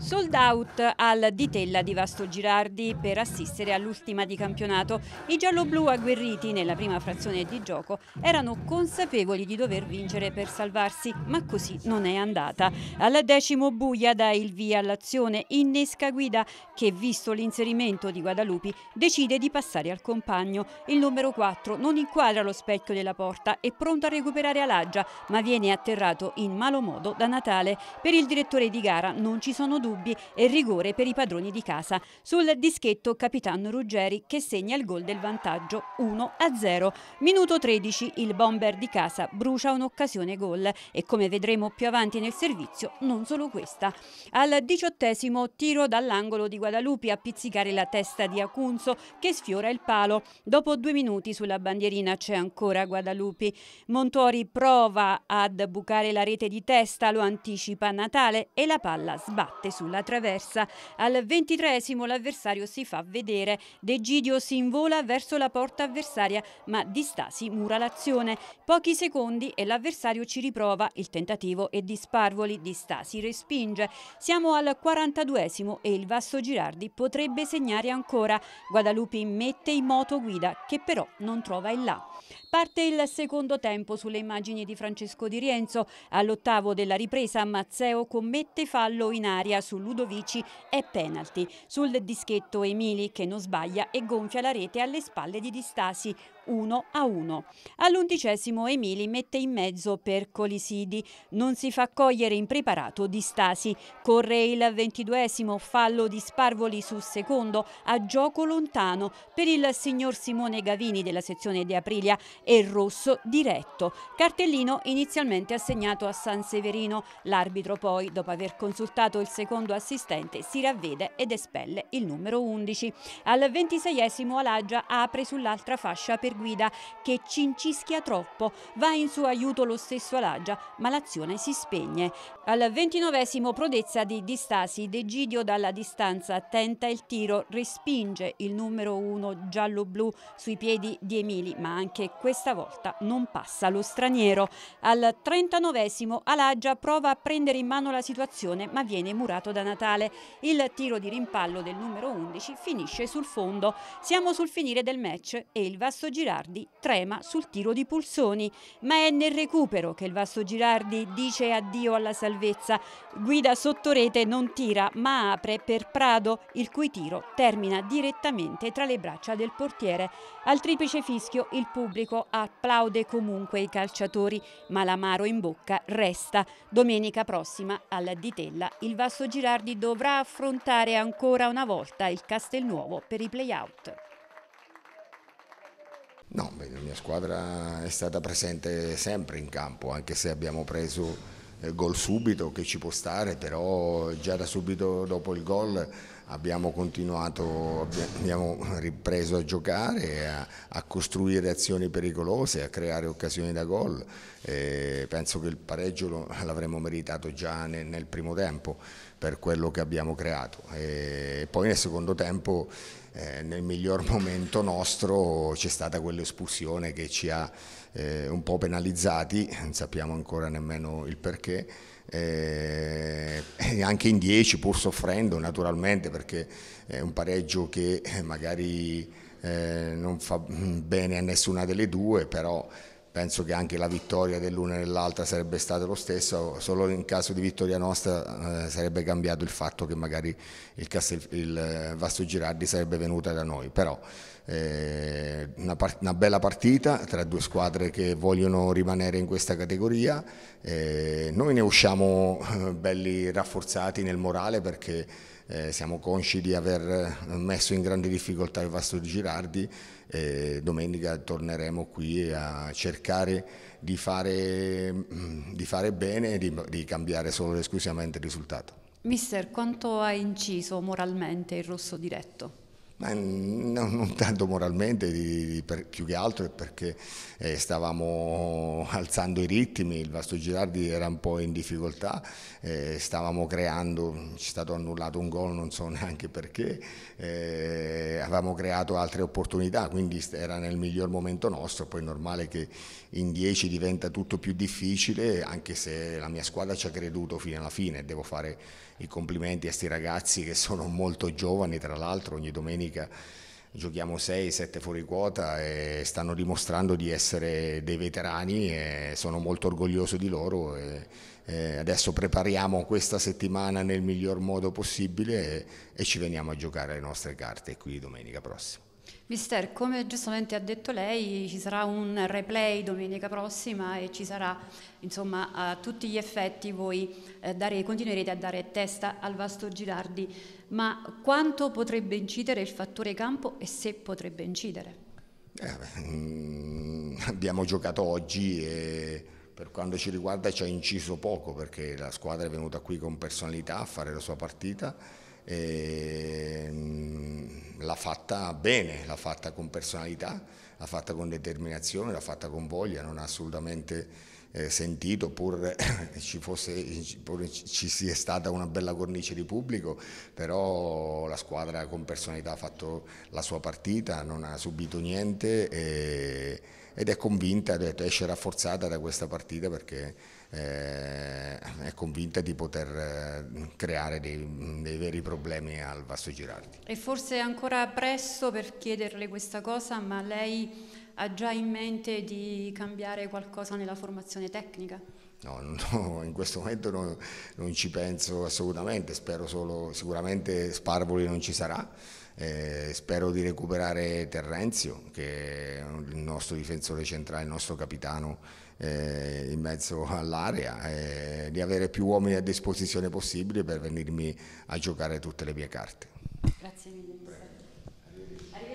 Sold out al Ditella di Vasto Girardi per assistere all'ultima di campionato. I gialloblu agguerriti nella prima frazione di gioco erano consapevoli di dover vincere per salvarsi, ma così non è andata. Al decimo Buia dà il via all'azione innesca guida che, visto l'inserimento di Guadalupi, decide di passare al compagno. Il numero 4 non inquadra lo specchio della porta è pronto a recuperare Alaggia, ma viene atterrato in malo modo da Natale. Per il direttore di gara non ci sono dubbi dubbi e rigore per i padroni di casa. Sul dischetto capitano Ruggeri che segna il gol del vantaggio 1-0. Minuto 13 il bomber di casa brucia un'occasione gol e come vedremo più avanti nel servizio non solo questa. Al diciottesimo tiro dall'angolo di Guadalupe a pizzicare la testa di Acunzo che sfiora il palo. Dopo due minuti sulla bandierina c'è ancora Guadalupe. Montuori prova ad bucare la rete di testa, lo anticipa Natale e la palla sbatte su sulla traversa. Al ventitreesimo l'avversario si fa vedere. De Gidio si invola verso la porta avversaria, ma di Stasi mura l'azione. Pochi secondi e l'avversario ci riprova. Il tentativo è di Sparvoli, di Stasi respinge. Siamo al quarantaduesimo e il Vasso Girardi potrebbe segnare ancora. Guadalupi mette in moto guida che però non trova il là. Parte il secondo tempo sulle immagini di Francesco Di Rienzo. All'ottavo della ripresa Mazzeo commette fallo in aria su Ludovici è penalty. Sul dischetto Emili che non sbaglia e gonfia la rete alle spalle di Di Stasi. 1 a 1. All'undicesimo Emili mette in mezzo per Colisidi, non si fa cogliere impreparato di Stasi, corre il ventiduesimo fallo di Sparvoli sul secondo a gioco lontano per il signor Simone Gavini della sezione di Aprilia e rosso diretto, cartellino inizialmente assegnato a San Severino, l'arbitro poi dopo aver consultato il secondo assistente si ravvede ed espelle il numero 11. Al ventiseiesimo Alaggia apre sull'altra fascia per guida che cincischia troppo. Va in suo aiuto lo stesso Alagia, ma l'azione si spegne. Al ventinovesimo prodezza di distasi, De Gidio dalla distanza tenta il tiro, respinge il numero uno giallo-blu sui piedi di Emili, ma anche questa volta non passa lo straniero. Al trentanovesimo Alagia prova a prendere in mano la situazione, ma viene murato da Natale. Il tiro di rimpallo del numero 11 finisce sul fondo. Siamo sul finire del match e il Vasto Giro Girardi trema sul tiro di Pulsoni, ma è nel recupero che il Vasto Girardi dice addio alla salvezza. Guida sotto rete, non tira, ma apre per Prado, il cui tiro termina direttamente tra le braccia del portiere. Al triplice fischio il pubblico applaude comunque i calciatori, ma l'amaro in bocca resta. Domenica prossima alla Ditella il Vasto Girardi dovrà affrontare ancora una volta il Castelnuovo per i playout. out No, beh, la mia squadra è stata presente sempre in campo, anche se abbiamo preso il eh, gol subito che ci può stare, però già da subito dopo il gol abbiamo continuato, abbiamo ripreso a giocare, a, a, costruire azioni pericolose, a creare occasioni da gol. E penso che il pareggio l'avremmo meritato già nel, nel, primo tempo per quello che abbiamo creato. E poi nel secondo tempo, eh, nel miglior momento nostro, c'è stata quell'espulsione che ci ha eh, un po' penalizzati, non sappiamo ancora nemmeno il perché eh, anche in 10 pur soffrendo naturalmente perché è un pareggio che eh, magari eh, non fa bene a nessuna delle due, però penso che anche la vittoria dell'una e dell'altra sarebbe stata lo stesso, solo in caso di vittoria nostra eh, sarebbe cambiato il fatto che magari il, Castel, il eh, Vasto Girardi sarebbe venuta da noi, però eh, una, una, bella partita tra due squadre che vogliono rimanere in questa categoria, eh, noi ne usciamo eh, belli rafforzati nel morale perché eh, siamo consci di aver eh, messo in grande difficoltà il Vasto Girardi e domenica torneremo qui a cercare cercare di fare, mm, di fare bene e di, di cambiare solo ed esclusivamente il risultato. Mister, quanto ha inciso moralmente il rosso diretto? Ma non, tanto moralmente, di, di, per, più che altro perché eh, stavamo alzando i ritmi, il Vasto Girardi era un po' in difficoltà, eh, stavamo creando, ci è stato annullato un gol, non so neanche perché, eh, avevamo creato altre opportunità, quindi era nel miglior momento nostro, poi è normale che in 10 diventa tutto più difficile, anche se la mia squadra ci ha creduto fino alla fine, devo fare i complimenti a questi ragazzi che sono molto giovani, tra l'altro ogni domenica fatica. Giochiamo 6-7 fuori quota e stanno dimostrando di essere dei veterani e sono molto orgoglioso di loro. E, adesso prepariamo questa settimana nel miglior modo possibile e ci veniamo a giocare le nostre carte qui domenica prossima. Mister, come giustamente ha detto lei, ci sarà un replay domenica prossima e ci sarà, insomma, a tutti gli effetti voi eh, dare, continuerete a dare testa al vasto Girardi, ma quanto potrebbe incidere il fattore campo e se potrebbe incidere? Eh mm, abbiamo giocato oggi e per quanto ci riguarda ci ha inciso poco perché la squadra è venuta qui con personalità a fare la sua partita Ehm, l'ha fatta bene, l'ha fatta con personalità, l'ha fatta con determinazione, l'ha fatta con voglia, non ha assolutamente eh, sentito, pur ci, fosse, pur ci sia stata una bella cornice di pubblico, però la squadra con personalità ha fatto la sua partita, non ha subito niente e, ed è convinta, ha detto, esce rafforzata da questa partita perché eh, è convinta di poter eh, creare dei, dei, veri problemi al Vasto Girardi. E forse è ancora presto per chiederle questa cosa, ma lei ha già in mente di cambiare qualcosa nella formazione tecnica? No, no in questo momento non, non, ci penso assolutamente, spero solo, sicuramente Sparvoli non ci sarà, eh, spero di recuperare Terrenzio che è il nostro difensore centrale, il nostro capitano eh, in mezzo all'area, eh, di avere più uomini a disposizione possibile per venirmi a giocare tutte le mie carte. Grazie mille.